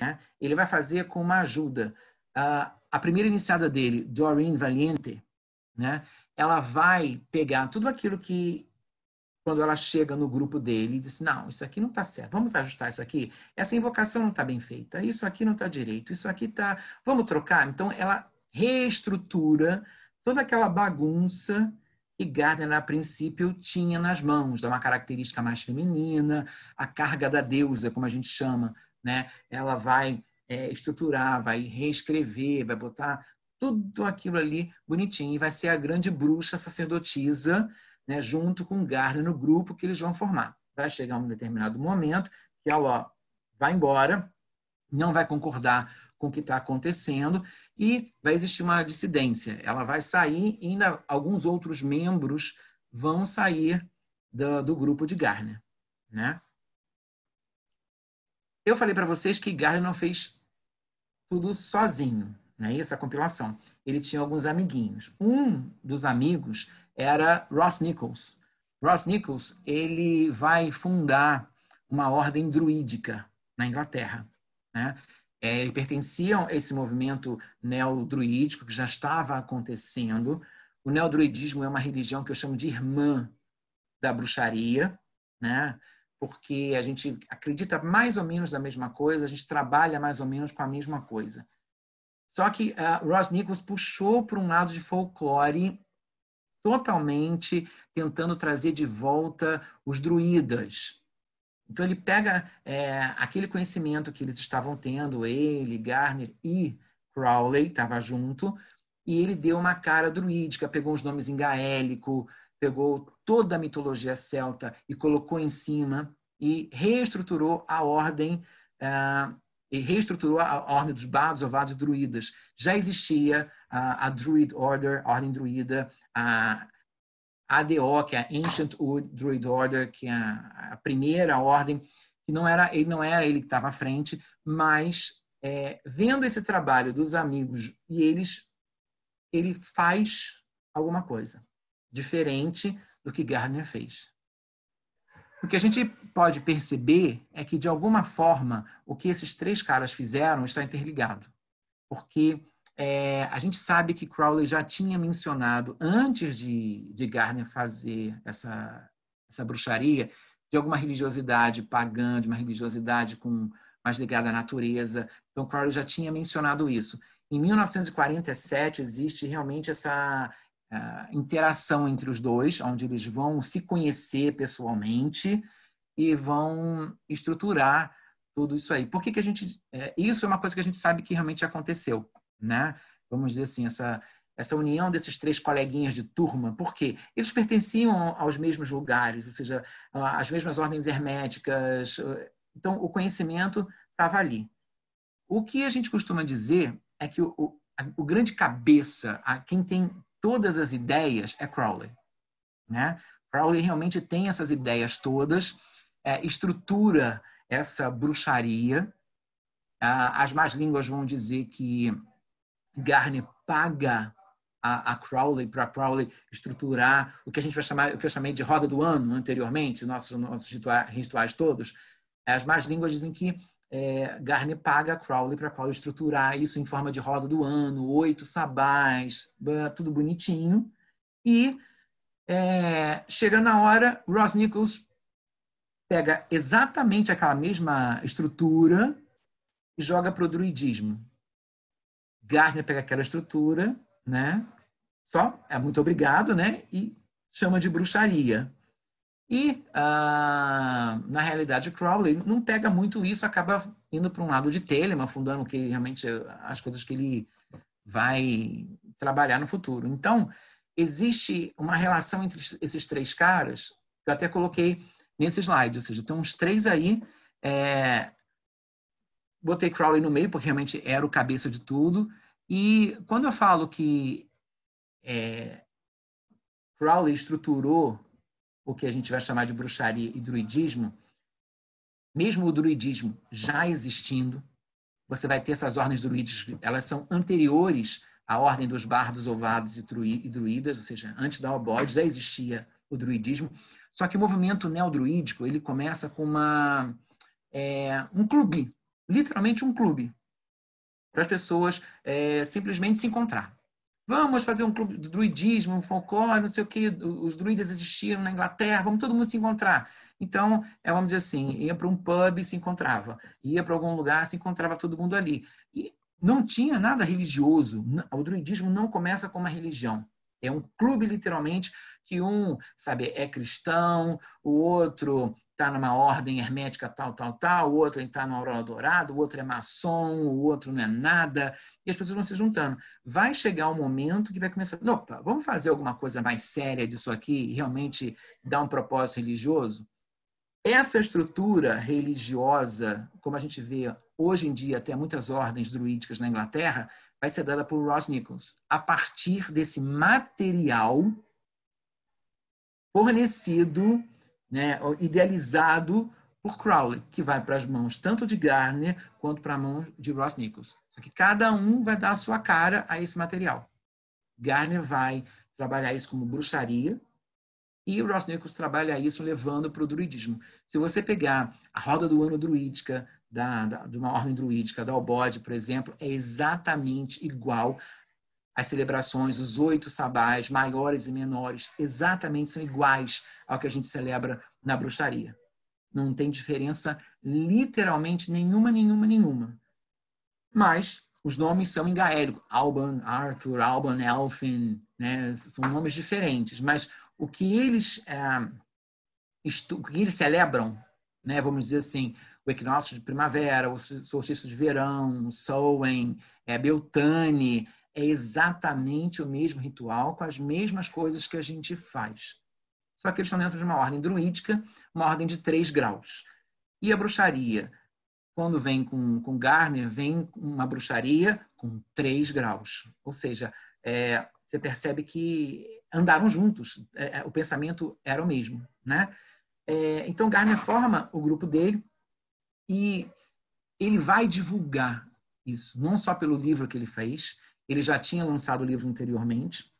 Né? Ele vai fazer com uma ajuda. Uh, a primeira iniciada dele, Doreen Valiente, né? ela vai pegar tudo aquilo que, quando ela chega no grupo dele, e diz: assim, Não, isso aqui não está certo, vamos ajustar isso aqui. Essa invocação não está bem feita, isso aqui não está direito, isso aqui está. Vamos trocar? Então, ela reestrutura toda aquela bagunça que Gardner, a princípio, tinha nas mãos, dá uma característica mais feminina, a carga da deusa, como a gente chama, né? Ela vai é, estruturar, vai reescrever, vai botar tudo aquilo ali bonitinho e vai ser a grande bruxa sacerdotisa, né? Junto com Garner no grupo que eles vão formar. Vai chegar um determinado momento que ela ó, vai embora, não vai concordar com o que está acontecendo e vai existir uma dissidência. Ela vai sair e ainda alguns outros membros vão sair do, do grupo de Garner, né? Eu falei para vocês que Garner não fez tudo sozinho, né? Essa compilação. Ele tinha alguns amiguinhos. Um dos amigos era Ross Nichols. Ross Nichols, ele vai fundar uma ordem druídica na Inglaterra, né? É, ele pertenciam a esse movimento neodruídico que já estava acontecendo. O neodruidismo é uma religião que eu chamo de irmã da bruxaria, né? porque a gente acredita mais ou menos na mesma coisa, a gente trabalha mais ou menos com a mesma coisa. Só que uh, Ross Nichols puxou para um lado de folclore totalmente tentando trazer de volta os druidas. Então ele pega é, aquele conhecimento que eles estavam tendo, ele, Garner e Crowley, estava junto, e ele deu uma cara druídica, pegou uns nomes em gaélico, pegou toda a mitologia celta e colocou em cima e reestruturou a ordem uh, e reestruturou a ordem dos bardos, ovados e druidas. Já existia a, a Druid Order, a ordem druida, a ADO, que é a Ancient Druid Order, que é a, a primeira ordem, que não era ele não era ele que estava à frente, mas é, vendo esse trabalho dos amigos e eles ele faz alguma coisa diferente do que Gardner fez. O que a gente pode perceber é que, de alguma forma, o que esses três caras fizeram está interligado. Porque é, a gente sabe que Crowley já tinha mencionado, antes de, de Gardner fazer essa, essa bruxaria, de alguma religiosidade pagã, de uma religiosidade com, mais ligada à natureza. Então, Crowley já tinha mencionado isso. Em 1947, existe realmente essa, ah, interação entre os dois, onde eles vão se conhecer pessoalmente e vão estruturar tudo isso aí. Por que, que a gente. Eh, isso é uma coisa que a gente sabe que realmente aconteceu, né? Vamos dizer assim, essa, essa união desses três coleguinhas de turma, por quê? Eles pertenciam aos mesmos lugares, ou seja, ah, às mesmas ordens herméticas. Ah, então, o conhecimento estava ali. O que a gente costuma dizer é que o, o, a, o grande cabeça, a, quem tem todas as ideias é Crowley. Né? Crowley realmente tem essas ideias todas, é, estrutura essa bruxaria. Ah, as más línguas vão dizer que Garner paga a, a Crowley para Crowley estruturar o que a gente vai chamar, o que eu chamei de roda do ano anteriormente, nossos nossos rituais, rituais todos. As más línguas dizem que é, Garner paga a Crowley para Crowley estruturar isso em forma de roda do ano, oito sabás, tudo bonitinho. E é, chegando na hora, Ross Nichols pega exatamente aquela mesma estrutura e joga para o druidismo. Gardner pega aquela estrutura, né? Só é muito obrigado, né? E chama de bruxaria. E, ah, na realidade, Crowley não pega muito isso, acaba indo para um lado de Telemann, fundando que realmente as coisas que ele vai trabalhar no futuro. Então, existe uma relação entre esses três caras, que eu até coloquei nesse slide, ou seja, tem uns três aí. É... Botei Crowley no meio, porque realmente era o cabeça de tudo. E quando eu falo que é... Crowley estruturou o que a gente vai chamar de bruxaria e druidismo, mesmo o druidismo já existindo, você vai ter essas ordens druídicas, elas são anteriores à ordem dos bardos, ovados e druidas, ou seja, antes da Obode já existia o druidismo. Só que o movimento neodruídico, ele começa com uma, é, um clube, literalmente um clube, para as pessoas é, simplesmente se encontrar. Vamos fazer um clube de druidismo, um folclore, não sei o que. Os druidas existiram na Inglaterra, vamos todo mundo se encontrar. Então, é, vamos dizer assim, ia para um pub e se encontrava. Ia para algum lugar, se encontrava todo mundo ali. E não tinha nada religioso. O druidismo não começa como uma religião. É um clube, literalmente, que um, sabe, é cristão, o outro está numa ordem hermética tal, tal, tal, o outro está no Aurora Dourado, o outro é maçom, o outro não é nada, e as pessoas vão se juntando. Vai chegar um momento que vai começar, opa, vamos fazer alguma coisa mais séria disso aqui e realmente dar um propósito religioso? Essa estrutura religiosa, como a gente vê hoje em dia até muitas ordens druídicas na Inglaterra, vai ser dada por Ross Nichols a partir desse material fornecido, né, idealizado por Crowley, que vai para as mãos tanto de Garner quanto para a mão de Ross Nichols. Só que cada um vai dar a sua cara a esse material. Garner vai trabalhar isso como bruxaria e Ross Nichols trabalha isso levando para o druidismo. Se você pegar a roda do ano druídica, da, da, de uma ordem druídica, da Obode, por exemplo, é exatamente igual às celebrações, os oito sabás, maiores e menores, exatamente são iguais ao que a gente celebra na bruxaria. Não tem diferença literalmente nenhuma, nenhuma, nenhuma. Mas os nomes são em gaélico. Alban, Arthur, Alban, Elfin, né? são nomes diferentes. Mas o que eles, é, o que eles celebram, né? vamos dizer assim, o equinócio de primavera, o solstício de verão, o Soen, é, Beltane, é exatamente o mesmo ritual com as mesmas coisas que a gente faz. Só que eles estão dentro de uma ordem druídica, uma ordem de três graus. E a bruxaria, quando vem com, com Garner, vem uma bruxaria com três graus. Ou seja, é, você percebe que andaram juntos, é, é o pensamento era o mesmo. Né? É, então, Garner forma o grupo dele, e ele vai divulgar isso, não só pelo livro que ele fez, ele já tinha lançado o livro anteriormente,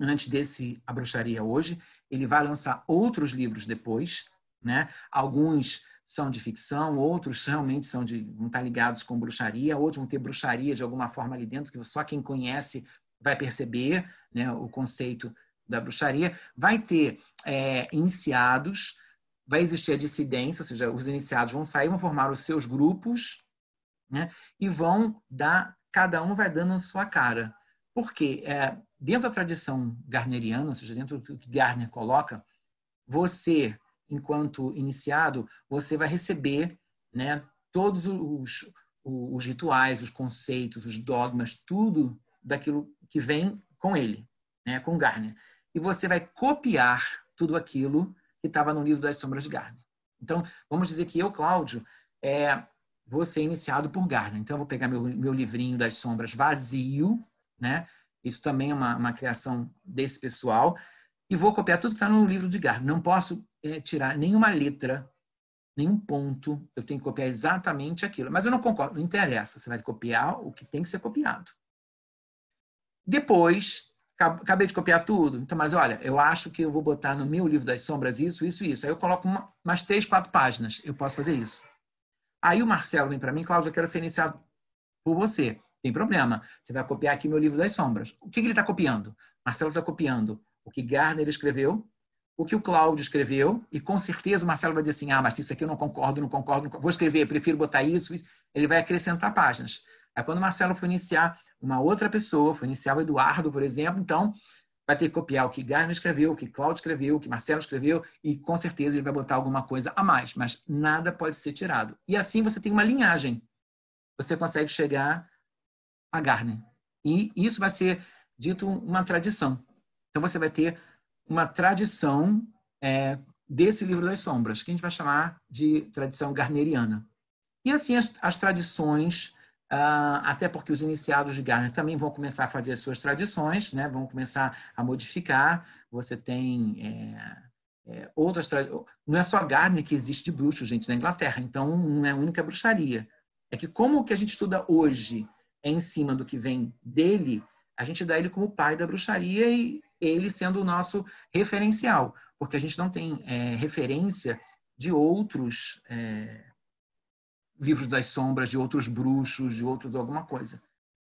antes desse A Bruxaria Hoje, ele vai lançar outros livros depois, né? Alguns são de ficção, outros realmente são de não estar tá ligados com bruxaria, outros vão ter bruxaria de alguma forma ali dentro que só quem conhece vai perceber, né? O conceito da bruxaria vai ter é, iniciados, vai existir a dissidência, ou seja, os iniciados vão sair, vão formar os seus grupos, né? E vão dar, cada um vai dando a sua cara. Porque é, dentro da tradição garneriana, ou seja, dentro do que Garner coloca, você, enquanto iniciado, você vai receber, né? Todos os, os rituais, os conceitos, os dogmas, tudo daquilo que vem com ele, né? Com Garner. E você vai copiar tudo aquilo que estava no livro das sombras de Gardner. Então, vamos dizer que eu, Cláudio, é, vou ser iniciado por Gardner. Então, eu vou pegar meu, meu livrinho das sombras vazio, né? Isso também é uma, uma criação desse pessoal. E vou copiar tudo que está no livro de Gardner. Não posso é, tirar nenhuma letra, nenhum ponto. Eu tenho que copiar exatamente aquilo. Mas eu não concordo, não interessa. Você vai copiar o que tem que ser copiado. Depois, acabei de copiar tudo, então, mas olha, eu acho que eu vou botar no meu livro das sombras isso, isso, isso. Aí eu coloco uma, três, quatro páginas, eu posso fazer isso. Aí o Marcelo vem para mim, Cláudio, eu quero ser iniciado por você. Tem problema, você vai copiar aqui meu livro das sombras. O que, que ele está copiando? Marcelo está copiando o que Gardner escreveu, o que o Cláudio escreveu, e com certeza o Marcelo vai dizer assim: ah, mas isso aqui eu não concordo, não concordo, não concordo. vou escrever, prefiro botar isso, isso. Ele vai acrescentar páginas. Aí quando o Marcelo for iniciar uma outra pessoa, for iniciar o Eduardo, por exemplo, então vai ter que copiar o que Gasman escreveu, o que Cláudio escreveu, o que Marcelo escreveu, e com certeza ele vai botar alguma coisa a mais, mas nada pode ser tirado. E assim você tem uma linhagem. Você consegue chegar a Gardner. E isso vai ser dito uma tradição. Então você vai ter uma tradição é, desse livro das sombras, que a gente vai chamar de tradição garneriana. E assim as, as tradições ah, até porque os iniciados de Gardner também vão começar a fazer as suas tradições, né? vão começar a modificar. Você tem é, é, outras. tradições. Não é só Gardner que existe de bruxo, gente, na Inglaterra. Então, não é a única bruxaria. É que, como o que a gente estuda hoje é em cima do que vem dele, a gente dá ele como pai da bruxaria e ele sendo o nosso referencial, porque a gente não tem é, referência de outros é, livros das sombras de outros bruxos, de outros alguma coisa.